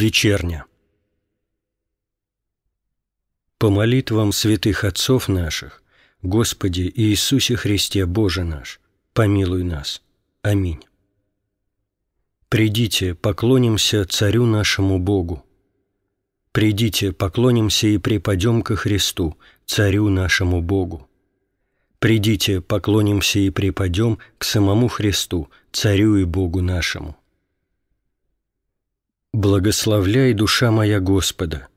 Вечерня. По молитвам святых отцов наших, Господи Иисусе Христе, Боже наш, помилуй нас. Аминь. Придите, поклонимся Царю нашему Богу. Придите, поклонимся и преподем ко Христу, Царю нашему Богу. Придите, поклонимся и преподем к самому Христу, Царю и Богу нашему. Благословляй, душа моя Господа.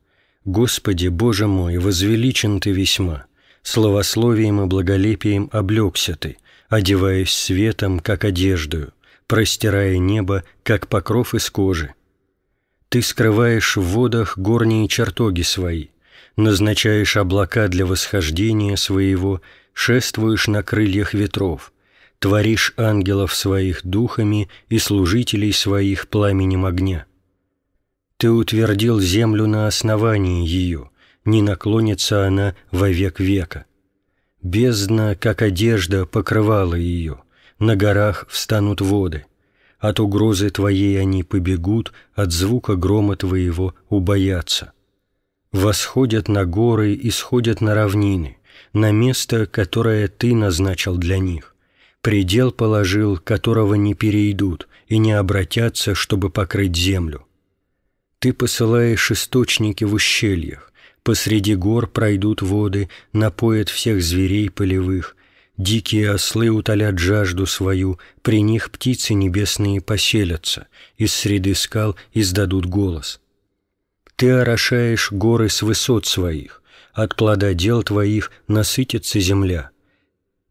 Господи, Боже мой, возвеличен Ты весьма. Словословием и благолепием облегся Ты, одеваясь светом, как одеждою, простирая небо, как покров из кожи. Ты скрываешь в водах горние чертоги свои, назначаешь облака для восхождения своего, шествуешь на крыльях ветров, творишь ангелов своих духами и служителей своих пламенем огня. Ты утвердил землю на основании ее, не наклонится она во век века. Бездна, как одежда, покрывала ее, на горах встанут воды. От угрозы твоей они побегут, от звука грома твоего убоятся. Восходят на горы и сходят на равнины, на место, которое ты назначил для них. Предел положил, которого не перейдут и не обратятся, чтобы покрыть землю ты посылаешь источники в ущельях, посреди гор пройдут воды, напоят всех зверей полевых. Дикие ослы утолят жажду свою, при них птицы небесные поселятся, из среды скал издадут голос. Ты орошаешь горы с высот своих, от плода дел твоих насытится земля.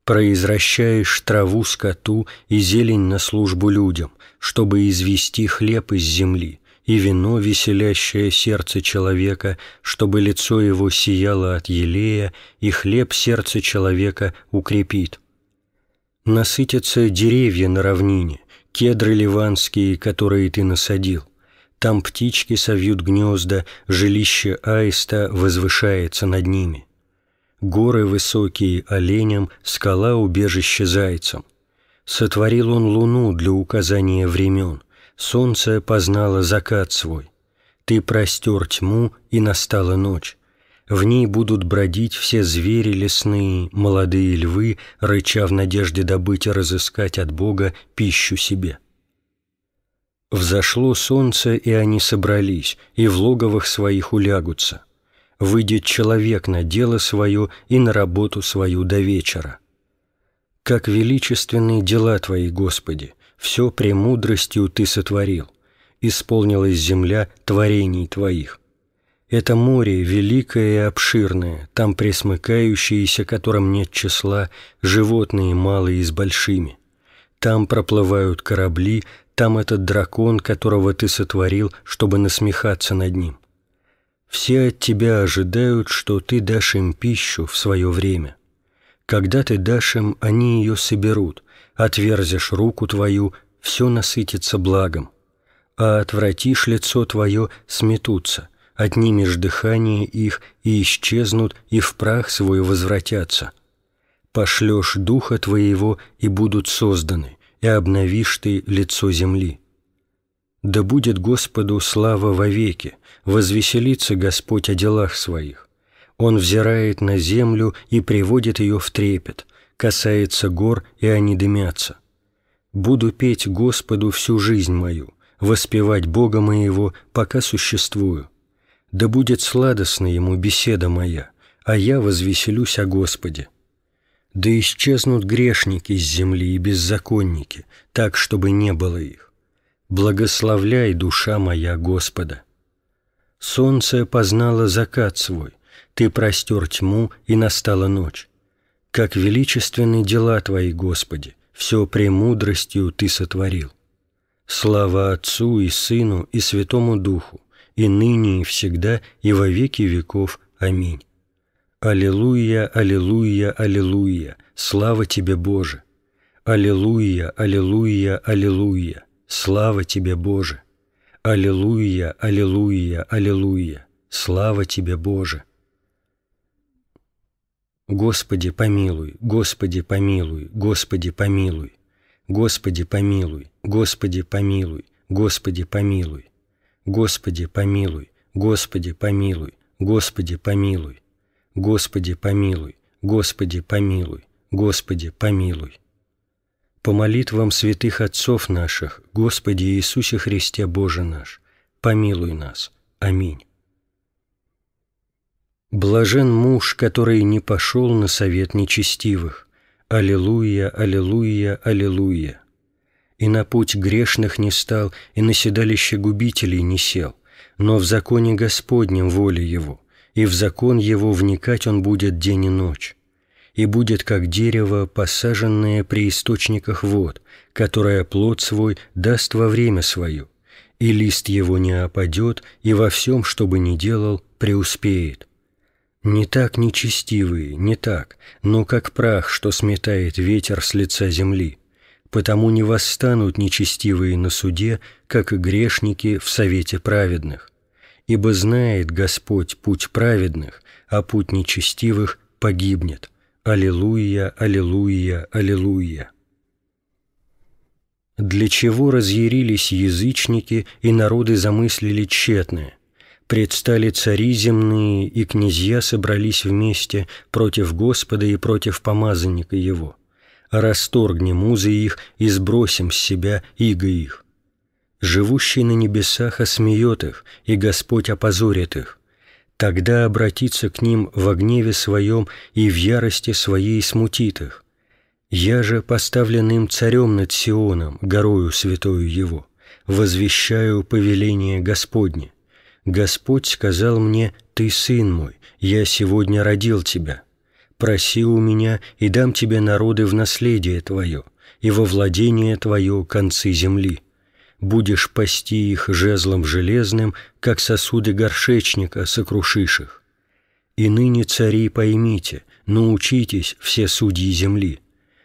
Произращаешь траву скоту и зелень на службу людям, чтобы извести хлеб из земли, и вино, веселящее сердце человека, чтобы лицо его сияло от елея, и хлеб сердце человека укрепит. Насытятся деревья на равнине, кедры ливанские, которые ты насадил. Там птички совьют гнезда, жилище аиста возвышается над ними. Горы высокие оленям, скала убежище зайцам. Сотворил он луну для указания времен — солнце познало закат свой. Ты простер тьму, и настала ночь. В ней будут бродить все звери лесные, молодые львы, рыча в надежде добыть и разыскать от Бога пищу себе. Взошло солнце, и они собрались, и в логовах своих улягутся. Выйдет человек на дело свое и на работу свою до вечера. Как величественны дела Твои, Господи! все премудростью Ты сотворил, исполнилась земля творений Твоих. Это море великое и обширное, там пресмыкающиеся, которым нет числа, животные малые и с большими. Там проплывают корабли, там этот дракон, которого ты сотворил, чтобы насмехаться над ним. Все от тебя ожидают, что ты дашь им пищу в свое время. Когда ты дашь им, они ее соберут, отверзишь руку твою, все насытится благом. А отвратишь лицо твое, сметутся, отнимешь дыхание их, и исчезнут, и в прах свой возвратятся. Пошлешь духа твоего, и будут созданы, и обновишь ты лицо земли. Да будет Господу слава вовеки, возвеселится Господь о делах своих. Он взирает на землю и приводит ее в трепет – касается гор, и они дымятся. Буду петь Господу всю жизнь мою, воспевать Бога моего, пока существую. Да будет сладостна ему беседа моя, а я возвеселюсь о Господе. Да исчезнут грешники с земли и беззаконники, так, чтобы не было их. Благословляй, душа моя, Господа. Солнце познало закат свой, ты простер тьму, и настала ночь. Как величественны дела Твои, Господи, все премудростью Ты сотворил. Слава Отцу и Сыну и Святому Духу, и ныне и всегда, и во веки веков. Аминь. Аллилуйя, аллилуйя, аллилуйя, слава Тебе, Боже! Аллилуйя, аллилуйя, аллилуйя, слава Тебе, Боже! Аллилуйя, аллилуйя, аллилуйя, слава Тебе, Боже! Господи, помилуй, Господи, помилуй, Господи, помилуй, Господи, помилуй, Господи, помилуй, Господи, помилуй, Господи, помилуй, Господи, помилуй, Господи, помилуй, Господи, помилуй, Господи, помилуй, Господи, помилуй. По молитвам святых отцов наших, Господи Иисусе Христе Боже наш, помилуй нас. Аминь. Блажен муж, который не пошел на совет нечестивых. Аллилуйя, аллилуйя, аллилуйя. И на путь грешных не стал, и на седалище губителей не сел, но в законе Господнем воля его, и в закон его вникать он будет день и ночь и будет как дерево, посаженное при источниках вод, которое плод свой даст во время свое, и лист его не опадет, и во всем, что бы ни делал, преуспеет. Не так нечестивые, не так, но как прах, что сметает ветер с лица земли. Потому не восстанут нечестивые на суде, как и грешники в совете праведных. Ибо знает Господь путь праведных, а путь нечестивых погибнет. Аллилуйя, аллилуйя, аллилуйя. Для чего разъярились язычники и народы замыслили тщетное? Предстали цари земные, и князья собрались вместе против Господа и против помазанника его. Расторгнем узы их и сбросим с себя иго их. Живущий на небесах осмеет их, и Господь опозорит их. Тогда обратится к ним в гневе своем и в ярости своей смутит их. Я же поставлен им царем над Сионом, горою святою его, возвещаю повеление Господне. Господь сказал мне, «Ты сын мой, я сегодня родил тебя. Проси у меня, и дам тебе народы в наследие твое, и во владение твое концы земли. Будешь пасти их жезлом железным, как сосуды горшечника сокрушишь их. И ныне, цари, поймите, научитесь все судьи земли.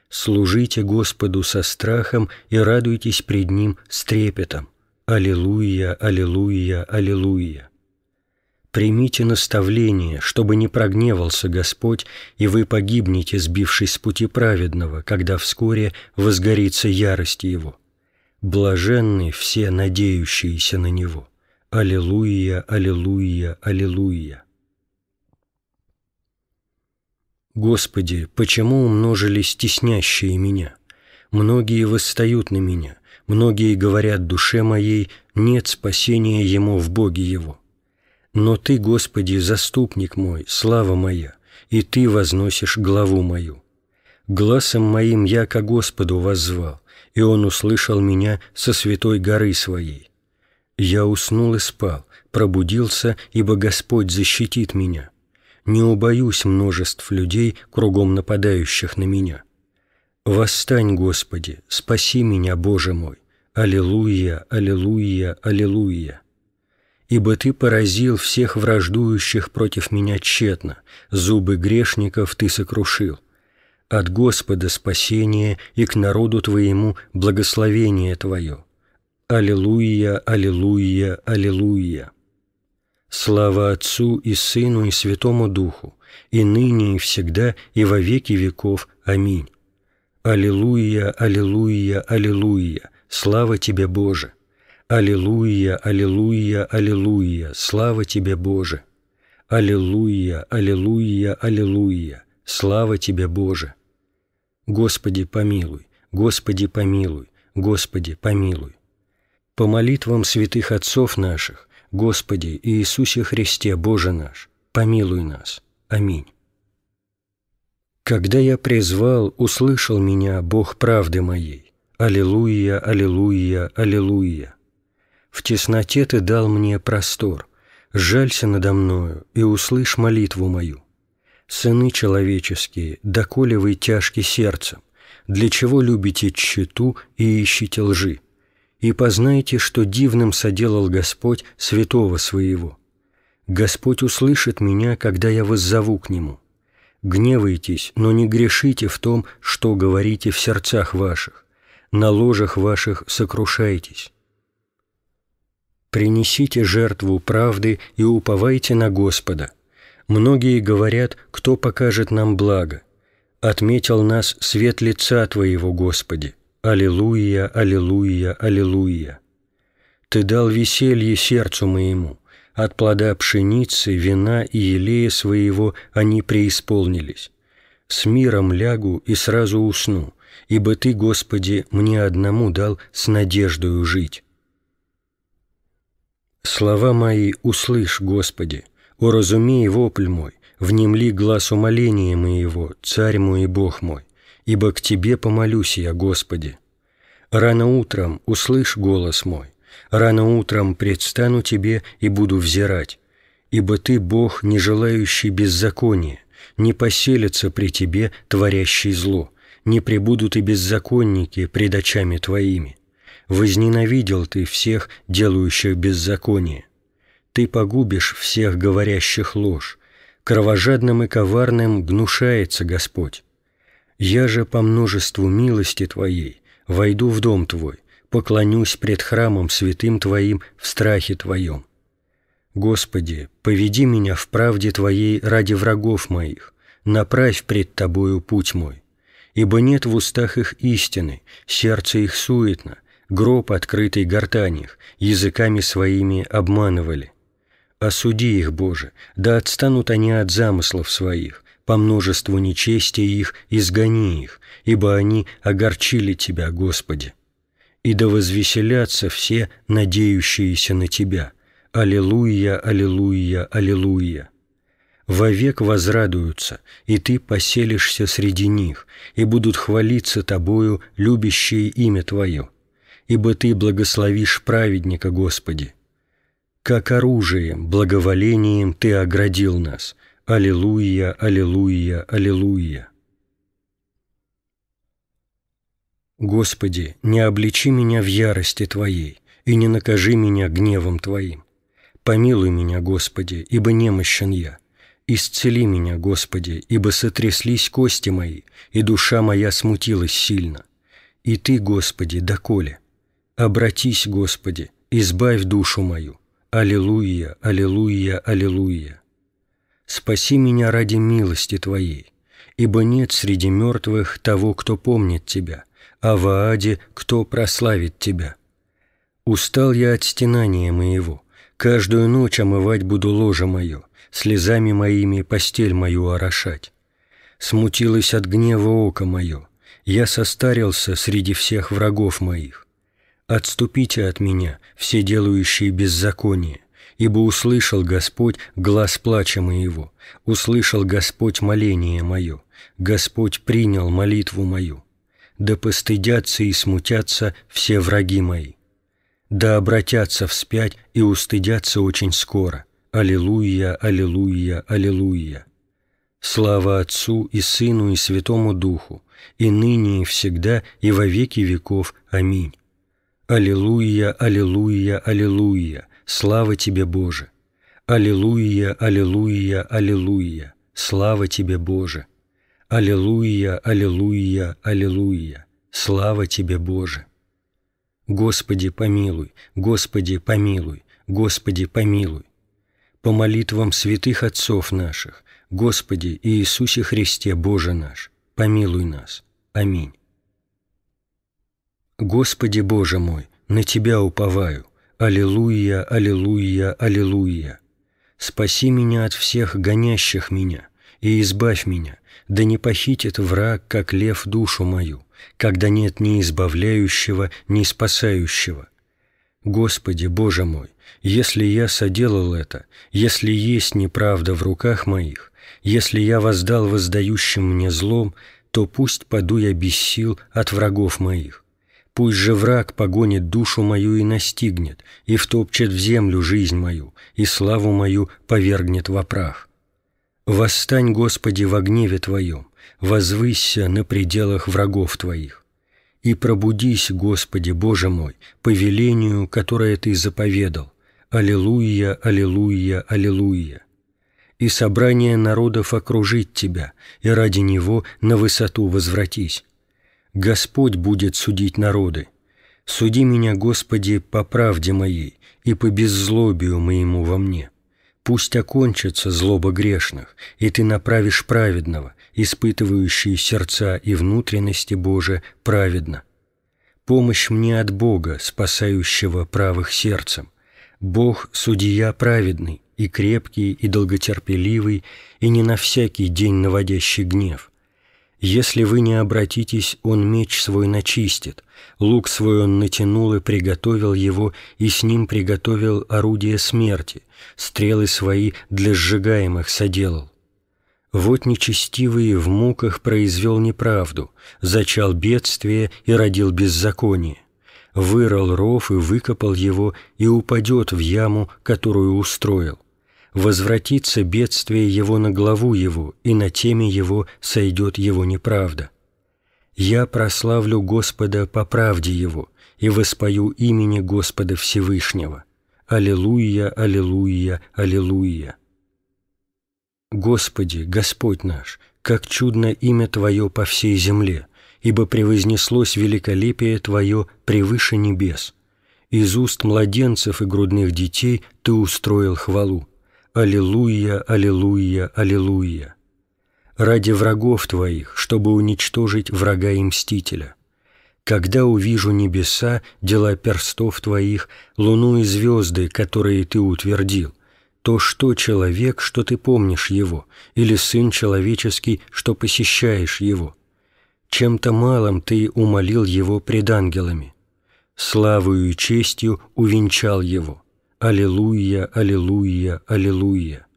Служите Господу со страхом и радуйтесь пред Ним с трепетом Аллилуйя, Аллилуйя, Аллилуйя. Примите наставление, чтобы не прогневался Господь, и вы погибнете, сбившись с пути праведного, когда вскоре возгорится ярость его. Блаженны все надеющиеся на него. Аллилуйя, Аллилуйя, Аллилуйя. Господи, почему умножились теснящие меня? Многие восстают на меня, Многие говорят душе моей, нет спасения ему в Боге его. Но Ты, Господи, заступник мой, слава моя, и Ты возносишь главу мою. Глазом моим я ко Господу воззвал, и Он услышал меня со святой горы своей. Я уснул и спал, пробудился, ибо Господь защитит меня. Не убоюсь множеств людей, кругом нападающих на меня. Восстань, Господи, спаси меня, Боже мой! Аллилуйя, аллилуйя, аллилуйя! Ибо Ты поразил всех враждующих против меня тщетно, зубы грешников Ты сокрушил. От Господа спасение и к народу Твоему благословение Твое. Аллилуйя, аллилуйя, аллилуйя! Слава Отцу и Сыну и Святому Духу, и ныне и всегда и во веки веков. Аминь. «Аллилуйя, аллилуйя, аллилуйя, слава Тебе, Боже! Аллилуйя, аллилуйя, аллилуйя, слава Тебе, Боже! Аллилуйя, аллилуйя, аллилуйя, слава Тебе, Боже! Господи, помилуй, Господи, помилуй, Господи, помилуй! По молитвам святых отцов наших, Господи Иисусе Христе, Боже наш, помилуй нас. Аминь. Когда я призвал, услышал меня Бог правды моей. Аллилуйя, аллилуйя, аллилуйя. В тесноте ты дал мне простор. Жалься надо мною и услышь молитву мою. Сыны человеческие, доколе вы тяжки сердцем, для чего любите тщету и ищите лжи? И познайте, что дивным соделал Господь святого своего. Господь услышит меня, когда я воззову к Нему» Гневайтесь, но не грешите в том, что говорите в сердцах ваших. На ложах ваших сокрушайтесь. Принесите жертву правды и уповайте на Господа. Многие говорят, кто покажет нам благо. Отметил нас свет лица Твоего, Господи. Аллилуйя, аллилуйя, аллилуйя. Ты дал веселье сердцу моему. От плода пшеницы, вина и елея своего они преисполнились. С миром лягу и сразу усну, ибо Ты, Господи, мне одному дал с надеждою жить. Слова мои услышь, Господи, уразумей вопль мой, внемли глаз умоления моего, Царь мой и Бог мой, ибо к Тебе помолюсь я, Господи. Рано утром услышь голос мой, рано утром предстану тебе и буду взирать, ибо ты Бог, не желающий беззакония, не поселится при тебе творящий зло, не пребудут и беззаконники пред очами твоими. Возненавидел ты всех, делающих беззаконие. Ты погубишь всех говорящих ложь, кровожадным и коварным гнушается Господь. Я же по множеству милости Твоей войду в дом Твой, поклонюсь пред храмом святым Твоим в страхе Твоем. Господи, поведи меня в правде Твоей ради врагов моих, направь пред Тобою путь мой. Ибо нет в устах их истины, сердце их суетно, гроб открытый гортаньях, языками своими обманывали. Осуди их, Боже, да отстанут они от замыслов своих, по множеству нечестия их изгони их, ибо они огорчили Тебя, Господи и да возвеселятся все, надеющиеся на Тебя. Аллилуйя, аллилуйя, аллилуйя! Вовек возрадуются, и Ты поселишься среди них, и будут хвалиться Тобою, любящие имя Твое. Ибо Ты благословишь праведника, Господи. Как оружием, благоволением Ты оградил нас. Аллилуйя, аллилуйя, аллилуйя! Господи, не обличи меня в ярости Твоей, и не накажи меня гневом Твоим. Помилуй меня, Господи, ибо немощен я. Исцели меня, Господи, ибо сотряслись кости мои, и душа моя смутилась сильно. И Ты, Господи, доколе? Обратись, Господи, избавь душу мою. Аллилуйя, аллилуйя, аллилуйя. Спаси меня ради милости Твоей, ибо нет среди мертвых того, кто помнит Тебя – а в Ааде кто прославит тебя? Устал я от стенания моего, каждую ночь омывать буду ложе мое, слезами моими постель мою орошать. Смутилось от гнева око мое, я состарился среди всех врагов моих. Отступите от меня, все делающие беззаконие, ибо услышал Господь глаз плача моего, услышал Господь моление мое, Господь принял молитву мою, да постыдятся и смутятся все враги мои. Да обратятся вспять и устыдятся очень скоро. Аллилуйя, аллилуйя, аллилуйя. Слава Отцу и Сыну и Святому Духу, и ныне и всегда и во веки веков. Аминь. Аллилуйя, аллилуйя, аллилуйя. Слава тебе, Боже. Аллилуйя, аллилуйя, аллилуйя. Слава тебе, Боже. Аллилуйя, Аллилуйя, Аллилуйя! Слава Тебе, Боже! Господи, помилуй! Господи, помилуй! Господи, помилуй! По молитвам святых отцов наших, Господи Иисусе Христе, Боже наш, помилуй нас. Аминь. Господи Боже мой, на Тебя уповаю. Аллилуйя, Аллилуйя, Аллилуйя! Спаси меня от всех гонящих меня – и избавь меня, да не похитит враг, как лев, душу мою, когда нет ни избавляющего, ни спасающего. Господи, Боже мой, если я соделал это, если есть неправда в руках моих, если я воздал воздающим мне злом, то пусть паду я без сил от врагов моих. Пусть же враг погонит душу мою и настигнет, и втопчет в землю жизнь мою, и славу мою повергнет во прах. «Восстань, Господи, в гневе Твоем, возвысься на пределах врагов Твоих. И пробудись, Господи, Боже мой, по велению, которое Ты заповедал. Аллилуйя, Аллилуйя, Аллилуйя! И собрание народов окружит Тебя, и ради него на высоту возвратись. Господь будет судить народы. Суди меня, Господи, по правде моей и по беззлобию моему во мне». Пусть окончится злоба грешных, и ты направишь праведного, испытывающий сердца и внутренности Божие праведно. Помощь мне от Бога, спасающего правых сердцем. Бог – судья праведный, и крепкий, и долготерпеливый, и не на всякий день наводящий гнев – если вы не обратитесь, он меч свой начистит, лук свой он натянул и приготовил его, и с ним приготовил орудие смерти, стрелы свои для сжигаемых соделал. Вот нечестивые в муках произвел неправду, зачал бедствие и родил беззаконие, вырыл ров и выкопал его, и упадет в яму, которую устроил возвратится бедствие его на главу его, и на теме его сойдет его неправда. Я прославлю Господа по правде его, и воспою имени Господа Всевышнего. Аллилуйя, аллилуйя, аллилуйя. Господи, Господь наш, как чудно имя Твое по всей земле, ибо превознеслось великолепие Твое превыше небес. Из уст младенцев и грудных детей Ты устроил хвалу. Аллилуйя, Аллилуйя, Аллилуйя! Ради врагов Твоих, чтобы уничтожить врага и мстителя. Когда увижу небеса, дела перстов Твоих, луну и звезды, которые Ты утвердил, то что человек, что Ты помнишь его, или сын человеческий, что посещаешь его? Чем-то малым Ты умолил его пред ангелами. Славою и честью увенчал его» Аллилуйя, Аллилуйя, Аллилуйя.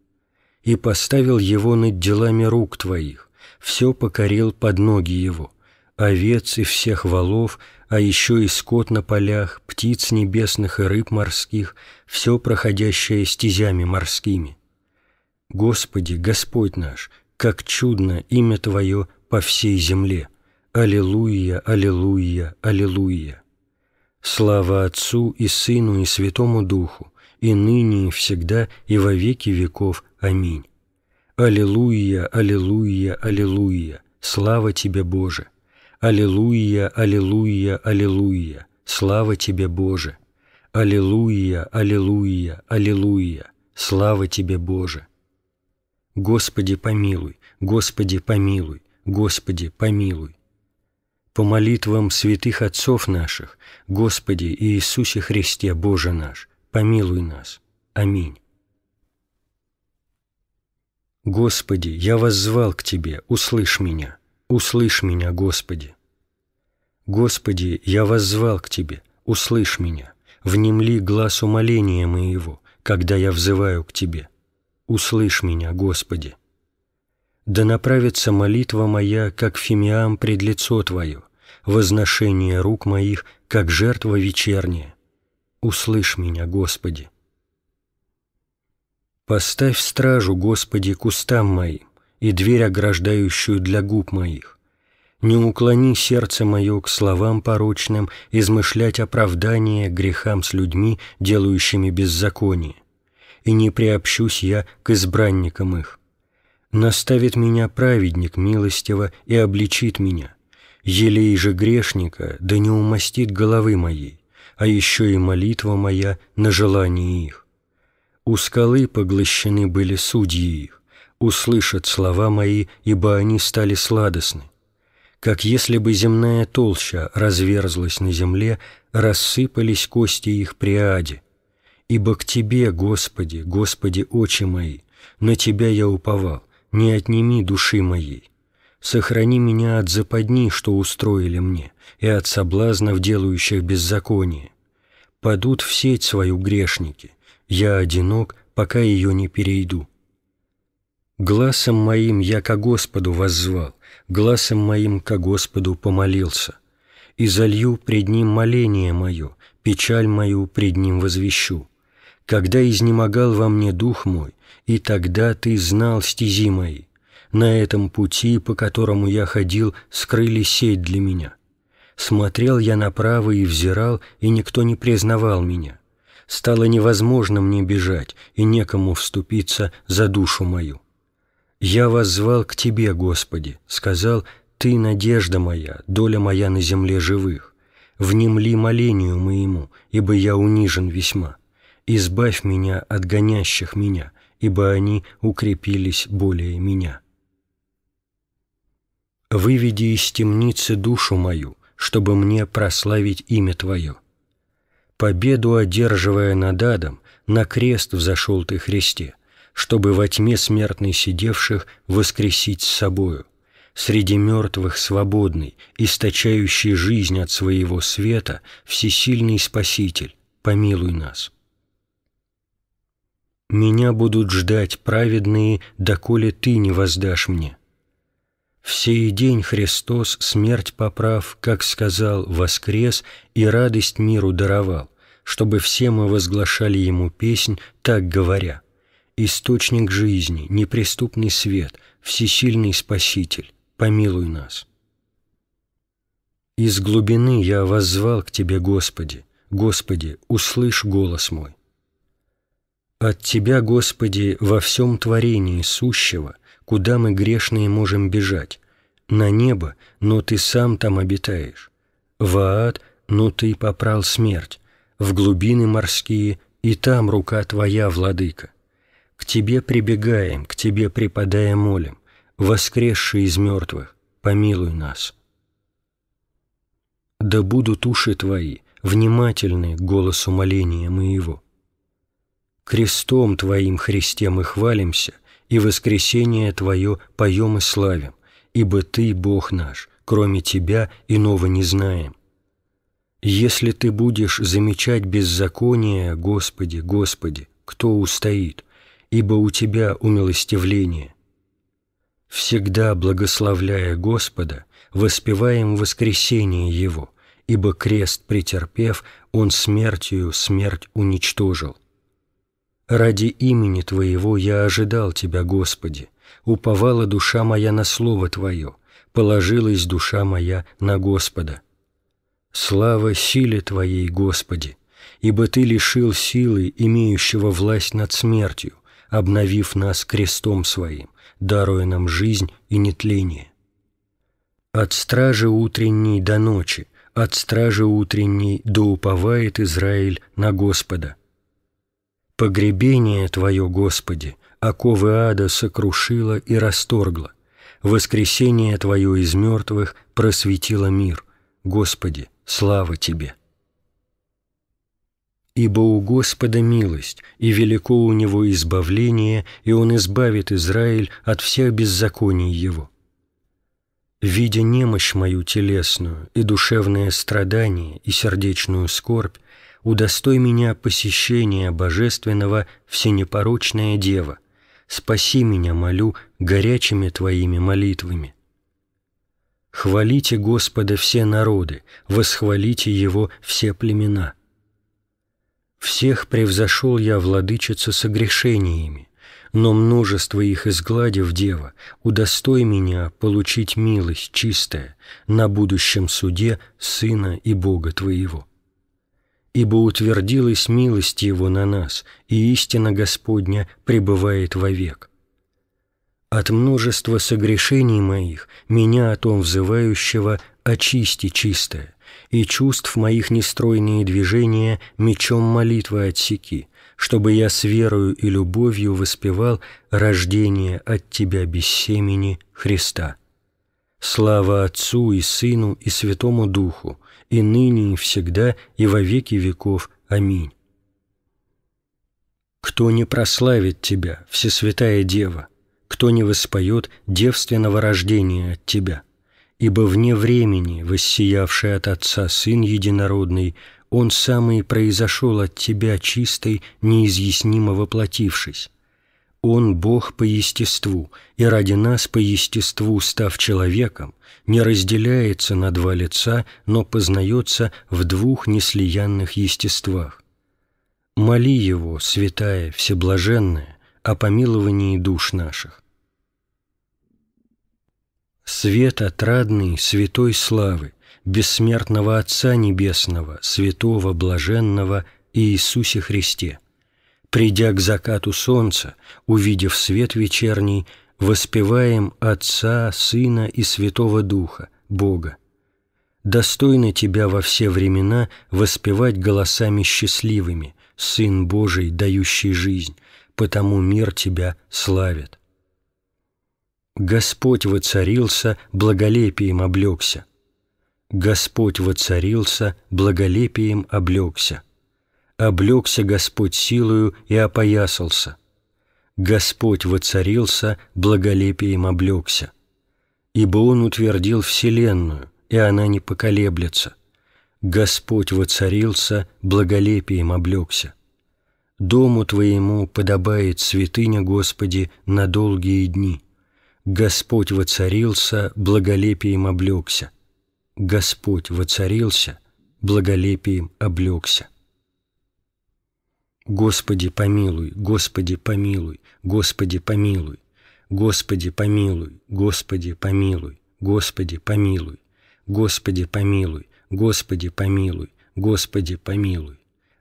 И поставил его над делами рук твоих, все покорил под ноги его, овец и всех валов, а еще и скот на полях, птиц небесных и рыб морских, все проходящее стезями морскими. Господи, Господь наш, как чудно имя Твое по всей земле! Аллилуйя, Аллилуйя, Аллилуйя! Слава Отцу и Сыну и Святому Духу, и ныне, и всегда, и во веки веков. Аминь. Аллилуйя, аллилуйя, аллилуйя, слава Тебе, Боже! Аллилуйя, аллилуйя, аллилуйя, слава Тебе, Боже! Аллилуйя, аллилуйя, аллилуйя, слава Тебе, Боже! Господи, помилуй, Господи, помилуй, Господи, помилуй, по молитвам святых отцов наших, Господи Иисусе Христе, Боже наш, помилуй нас. Аминь. Господи, я воззвал к Тебе, услышь меня, услышь меня, Господи. Господи, я воззвал к Тебе, услышь меня, внемли глаз умоления моего, когда я взываю к Тебе. Услышь меня, Господи. Да направится молитва моя, как фимиам пред лицо Твое, возношение рук моих, как жертва вечерняя. Услышь меня, Господи. Поставь стражу, Господи, к устам моим и дверь, ограждающую для губ моих. Не уклони сердце мое к словам порочным, измышлять оправдание грехам с людьми, делающими беззаконие. И не приобщусь я к избранникам их. Наставит меня праведник милостиво и обличит меня. Елей же грешника, да не умастит головы моей, а еще и молитва моя на желание их. У скалы поглощены были судьи их, услышат слова мои, ибо они стали сладостны. Как если бы земная толща разверзлась на земле, рассыпались кости их при аде. Ибо к Тебе, Господи, Господи, очи мои, на Тебя я уповал, не отними души моей. Сохрани меня от западни, что устроили мне, и от соблазнов, делающих беззаконие. Падут в сеть свою грешники. Я одинок, пока ее не перейду. Глазом моим я ко Господу воззвал, глазом моим ко Господу помолился. И залью пред Ним моление мое, печаль мою пред Ним возвещу. Когда изнемогал во мне дух мой, и тогда ты знал стези мои, на этом пути, по которому я ходил, скрыли сеть для меня. Смотрел я направо и взирал, и никто не признавал меня. Стало невозможно мне бежать, и некому вступиться за душу мою. «Я вас звал к Тебе, Господи», — сказал, — «Ты — надежда моя, доля моя на земле живых. Внемли молению моему, ибо я унижен весьма. Избавь меня от гонящих меня, ибо они укрепились более меня» выведи из темницы душу мою, чтобы мне прославить имя Твое. Победу одерживая над адом, на крест взошел Ты, Христе, чтобы во тьме смертной сидевших воскресить с собою, среди мертвых свободный, источающий жизнь от своего света, всесильный Спаситель, помилуй нас. Меня будут ждать праведные, доколе Ты не воздашь мне. В сей день Христос, смерть поправ, как сказал, воскрес и радость миру даровал, чтобы все мы возглашали Ему песнь, так говоря. «Источник жизни, неприступный свет, всесильный Спаситель, помилуй нас». «Из глубины я воззвал к Тебе, Господи, Господи, услышь голос мой». От Тебя, Господи, во всем творении сущего Куда мы, грешные, можем бежать? На небо, но ты сам там обитаешь. В ад, но ты попрал смерть. В глубины морские, и там рука твоя, владыка. К тебе прибегаем, к тебе преподая молим. Воскресший из мертвых, помилуй нас. Да будут уши твои, внимательны к голосу моления моего. Крестом твоим, Христе, мы хвалимся, и воскресение Твое поем и славим, ибо Ты, Бог наш, кроме Тебя иного не знаем. Если Ты будешь замечать беззаконие, Господи, Господи, кто устоит, ибо у Тебя умилостивление. Всегда благословляя Господа, воспеваем воскресение Его, ибо крест претерпев, Он смертью смерть уничтожил. Ради имени Твоего я ожидал Тебя, Господи, уповала душа моя на Слово Твое, положилась душа моя на Господа. Слава силе Твоей, Господи, ибо Ты лишил силы, имеющего власть над смертью, обновив нас крестом Своим, даруя нам жизнь и нетление. От стражи утренней до ночи, от стражи утренней до уповает Израиль на Господа. Погребение Твое, Господи, оковы ада сокрушило и расторгло. Воскресение Твое из мертвых просветило мир. Господи, слава Тебе! Ибо у Господа милость, и велико у Него избавление, и Он избавит Израиль от всех беззаконий Его. Видя немощь мою телесную, и душевное страдание, и сердечную скорбь, удостой меня посещения божественного всенепорочная дева, спаси меня, молю, горячими твоими молитвами. Хвалите Господа все народы, восхвалите Его все племена. Всех превзошел я, владычица, согрешениями, но множество их изгладив, дева, удостой меня получить милость чистая на будущем суде Сына и Бога Твоего ибо утвердилась милость Его на нас, и истина Господня пребывает вовек. От множества согрешений моих меня о том взывающего очисти чистое, и чувств моих нестройные движения мечом молитвы отсеки, чтобы я с верою и любовью воспевал рождение от Тебя без семени Христа. Слава Отцу и Сыну и Святому Духу, и ныне, и всегда, и во веки веков. Аминь. Кто не прославит Тебя, Всесвятая Дева, кто не воспоет девственного рождения от Тебя, ибо вне времени, воссиявший от Отца Сын Единородный, Он самый произошел от Тебя чистый, неизъяснимо воплотившись. Он – Бог по естеству, и ради нас по естеству став человеком, не разделяется на два лица, но познается в двух неслиянных естествах. Моли Его, святая, всеблаженная, о помиловании душ наших. Свет отрадный святой славы, бессмертного Отца Небесного, святого, блаженного Иисусе Христе. Придя к закату солнца, увидев свет вечерний, воспеваем Отца, Сына и Святого Духа, Бога. Достойно Тебя во все времена воспевать голосами счастливыми, Сын Божий, дающий жизнь, потому мир Тебя славит. Господь воцарился, благолепием облегся. Господь воцарился, благолепием облегся. Облегся Господь силою и опоясался. Господь воцарился, благолепием облегся. Ибо Он утвердил вселенную, и она не поколеблется. Господь воцарился, благолепием облегся. Дому Твоему подобает святыня Господи на долгие дни. Господь воцарился, благолепием облегся. Господь воцарился, благолепием облегся. Господи, помилуй, Господи, помилуй, Господи, помилуй, Господи, помилуй, Господи, помилуй, Господи, помилуй, Господи, помилуй, Господи, помилуй, Господи, помилуй,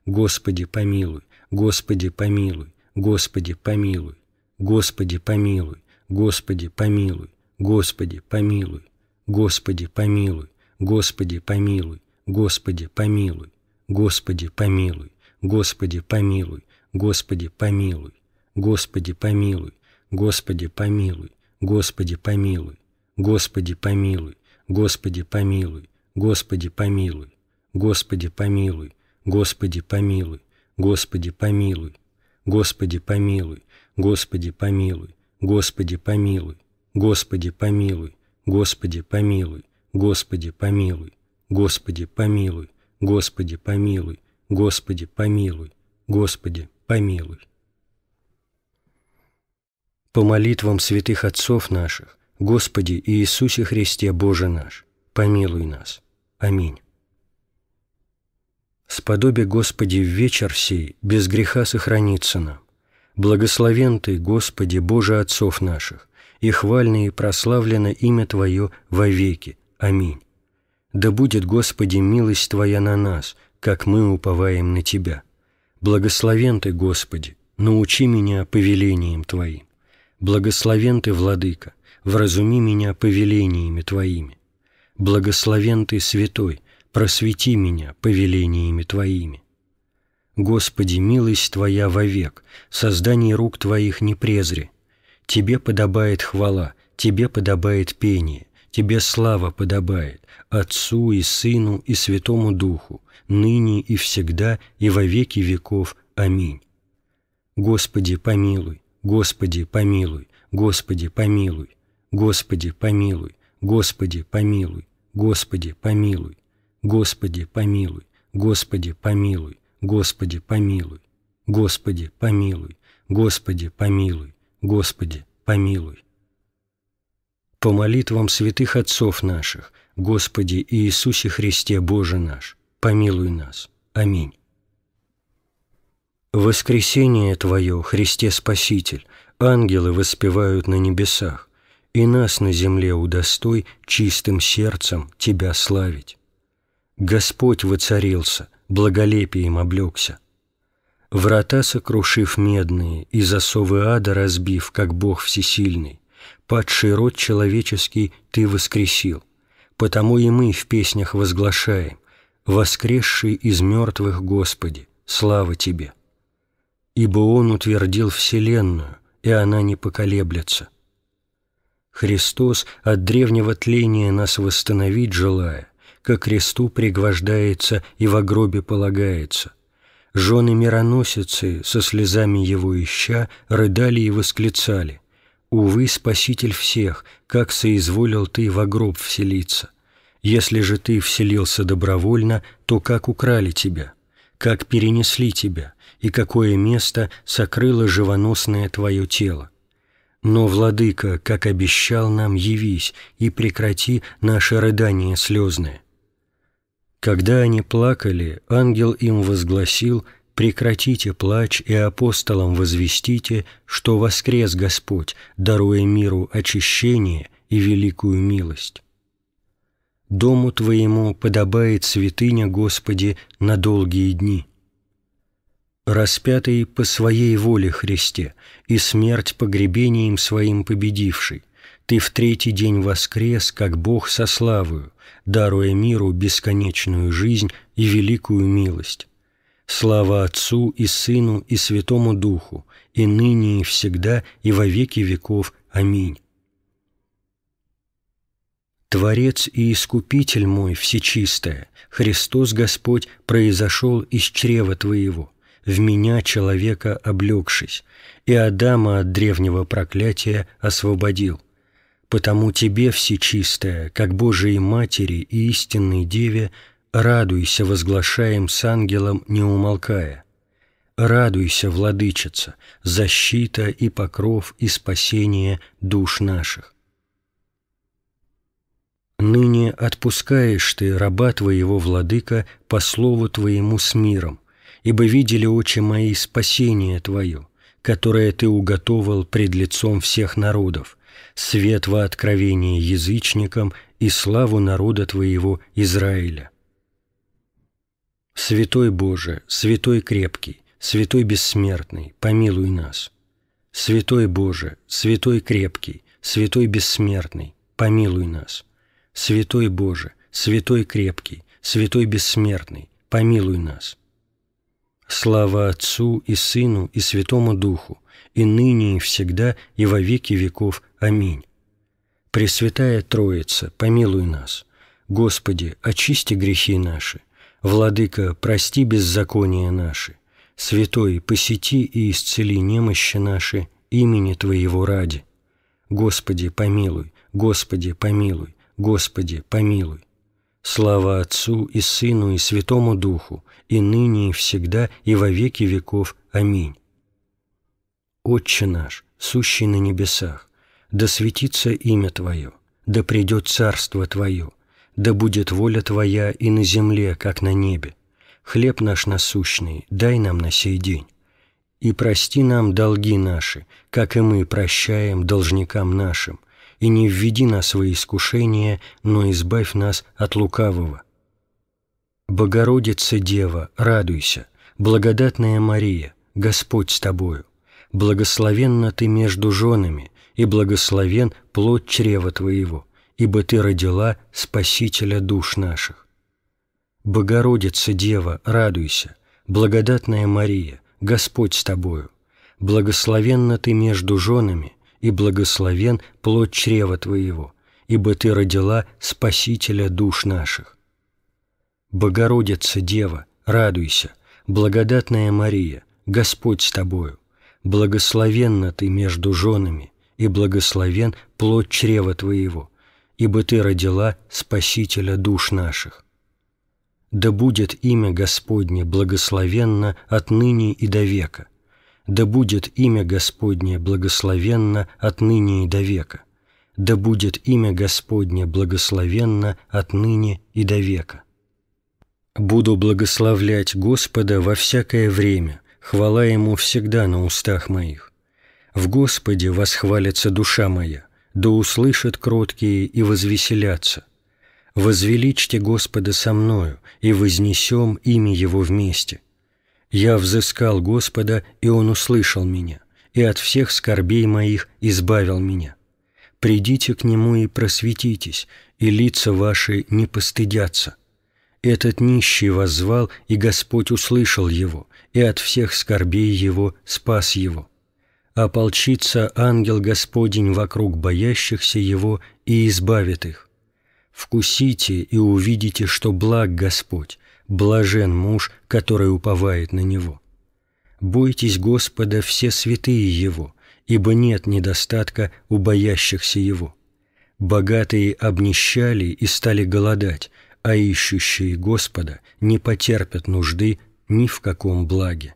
Господи, помилуй, Господи, помилуй, Господи, помилуй, Господи, помилуй, Господи, помилуй, Господи, помилуй, Господи, помилуй, Господи, помилуй, Господи, помилуй, Господи, помилуй, «Господи, помилуй! Господи, помилуй! Господи, помилуй! Господи, помилуй! Господи, помилуй! Господи, помилуй! Господи, помилуй! Господи, помилуй! Господи, помилуй! Господи, помилуй! Господи, помилуй! Господи, помилуй! Господи, помилуй! Господи, помилуй! Господи, помилуй! Господи, помилуй! Господи, помилуй! Господи, помилуй! Господи, помилуй! Господи, помилуй, Господи, помилуй. По молитвам святых отцов наших, Господи Иисусе Христе Боже наш, помилуй нас. Аминь. Сподоби Господи в вечер сей, без греха сохранится нам. Благословен Ты, Господи, Боже отцов наших, и хвально и прославлено имя Твое вовеки. Аминь. Да будет, Господи, милость Твоя на нас – как мы уповаем на Тебя. Благословен Ты, Господи, научи меня повелением Твоим. Благословен Ты, Владыка, вразуми меня повелениями Твоими. Благословен Ты, Святой, просвети меня повелениями Твоими. Господи, милость Твоя вовек, создание рук Твоих не презри. Тебе подобает хвала, Тебе подобает пение, Тебе слава подобает, Отцу и Сыну и Святому Духу, ныне и всегда и во веки веков. Аминь. Господи, помилуй, Господи, помилуй, Господи, помилуй, Господи, помилуй, Господи, помилуй, Господи, помилуй, Господи, помилуй, Господи, помилуй, Господи, помилуй, Господи, помилуй, Господи, помилуй, Господи, помилуй. По молитвам святых отцов наших, Господи Иисусе Христе Боже наш, помилуй нас. Аминь. Воскресение Твое, Христе Спаситель, ангелы воспевают на небесах, и нас на земле удостой чистым сердцем Тебя славить. Господь воцарился, благолепием облегся. Врата сокрушив медные, и засовы ада разбив, как Бог всесильный, падший род человеческий Ты воскресил. Потому и мы в песнях возглашаем, воскресший из мертвых Господи, слава Тебе! Ибо Он утвердил вселенную, и она не поколеблется. Христос от древнего тления нас восстановить желая, ко кресту пригвождается и в гробе полагается. Жены мироносицы со слезами его ища рыдали и восклицали. «Увы, Спаситель всех, как соизволил ты в гроб вселиться!» Если же ты вселился добровольно, то как украли тебя? Как перенесли тебя? И какое место сокрыло живоносное твое тело? Но, Владыка, как обещал нам, явись и прекрати наше рыдание слезное. Когда они плакали, ангел им возгласил «Прекратите плач и апостолам возвестите, что воскрес Господь, даруя миру очищение и великую милость». Дому Твоему подобает святыня, Господи, на долгие дни. Распятый по Своей воле Христе и смерть погребением Своим победивший, Ты в третий день воскрес, как Бог со славою, даруя миру бесконечную жизнь и великую милость. Слава Отцу и Сыну и Святому Духу, и ныне и всегда и во веки веков. Аминь. Творец и Искупитель мой всечистая, Христос Господь произошел из чрева твоего, в меня, человека, облегшись, и Адама от древнего проклятия освободил. Потому тебе, всечистая, как Божией Матери и истинной Деве, радуйся, возглашаем с ангелом, не умолкая. Радуйся, владычица, защита и покров и спасение душ наших. Ныне отпускаешь ты раба твоего, владыка, по слову твоему с миром, ибо видели очи мои спасение твое, которое ты уготовал пред лицом всех народов, свет во откровение язычникам и славу народа твоего Израиля. Святой Боже, Святой крепкий, Святой бессмертный, помилуй нас. Святой Боже, Святой крепкий, Святой бессмертный, помилуй нас. Святой Боже, Святой Крепкий, Святой Бессмертный, помилуй нас. Слава Отцу и Сыну и Святому Духу, и ныне и всегда и во веки веков. Аминь. Пресвятая Троица, помилуй нас. Господи, очисти грехи наши. Владыка, прости беззакония наши. Святой, посети и исцели немощи наши имени Твоего ради. Господи, помилуй, Господи, помилуй, Господи, помилуй. Слава Отцу и Сыну и Святому Духу, и ныне и всегда и во веки веков. Аминь. Отче наш, сущий на небесах, да светится имя Твое, да придет Царство Твое, да будет воля Твоя и на земле, как на небе. Хлеб наш насущный дай нам на сей день. И прости нам долги наши, как и мы прощаем должникам нашим, и не введи нас во искушение, но избавь нас от лукавого. Богородица Дева, радуйся, благодатная Мария, Господь с тобою, благословенна ты между женами, и благословен плод чрева твоего, ибо ты родила Спасителя душ наших. Богородица Дева, радуйся, благодатная Мария, Господь с тобою, благословенна ты между женами, и благословен плод чрева Твоего, ибо Ты родила Спасителя душ наших. Богородица Дева, радуйся, благодатная Мария, Господь с Тобою, благословенна Ты между женами, и благословен плод чрева Твоего, ибо Ты родила Спасителя душ наших. Да будет имя Господне благословенно отныне и до века, да будет имя Господне благословенно отныне и до века. Да будет имя Господне благословенно отныне и до века. Буду благословлять Господа во всякое время, хвала Ему всегда на устах моих. В Господе восхвалится душа моя, да услышат кроткие и возвеселятся. Возвеличьте Господа со мною, и вознесем имя Его вместе – я взыскал Господа, и Он услышал меня, и от всех скорбей моих избавил меня. Придите к Нему и просветитесь, и лица ваши не постыдятся. Этот нищий воззвал, и Господь услышал его, и от всех скорбей его спас его. Ополчится ангел Господень вокруг боящихся его и избавит их. Вкусите и увидите, что благ Господь, Блажен муж, который уповает на Него. Бойтесь Господа все святые Его, ибо нет недостатка у боящихся Его. Богатые обнищали и стали голодать, а ищущие Господа не потерпят нужды ни в каком благе.